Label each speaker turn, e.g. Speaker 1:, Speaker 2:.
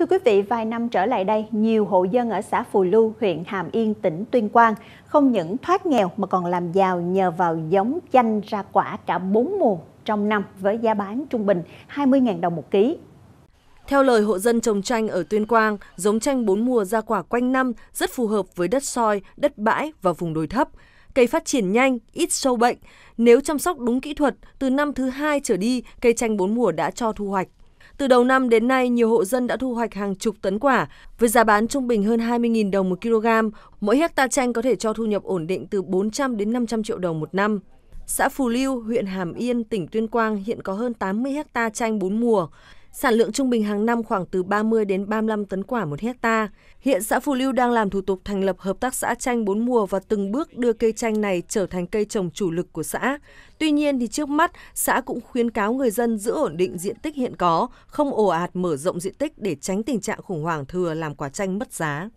Speaker 1: Thưa quý vị, vài năm trở lại đây, nhiều hộ dân ở xã Phù Lưu, huyện Hàm Yên, tỉnh Tuyên Quang không những thoát nghèo mà còn làm giàu nhờ vào giống chanh ra quả cả 4 mùa
Speaker 2: trong năm với giá bán trung bình 20.000 đồng một ký. Theo lời hộ dân trồng chanh ở Tuyên Quang, giống chanh bốn mùa ra quả quanh năm rất phù hợp với đất soi, đất bãi và vùng đồi thấp. Cây phát triển nhanh, ít sâu bệnh. Nếu chăm sóc đúng kỹ thuật, từ năm thứ hai trở đi, cây chanh bốn mùa đã cho thu hoạch. Từ đầu năm đến nay, nhiều hộ dân đã thu hoạch hàng chục tấn quả, với giá bán trung bình hơn 20.000 đồng một kg. Mỗi hecta chanh có thể cho thu nhập ổn định từ 400 đến 500 triệu đồng một năm. Xã Phù Lưu, huyện Hàm Yên, tỉnh Tuyên Quang hiện có hơn 80 hecta chanh bốn mùa. Sản lượng trung bình hàng năm khoảng từ 30 đến 35 tấn quả một hecta. Hiện xã Phù Lưu đang làm thủ tục thành lập hợp tác xã chanh bốn mùa và từng bước đưa cây chanh này trở thành cây trồng chủ lực của xã. Tuy nhiên thì trước mắt, xã cũng khuyến cáo người dân giữ ổn định diện tích hiện có, không ồ ạt mở rộng diện tích để tránh tình trạng khủng hoảng thừa làm quả chanh mất giá.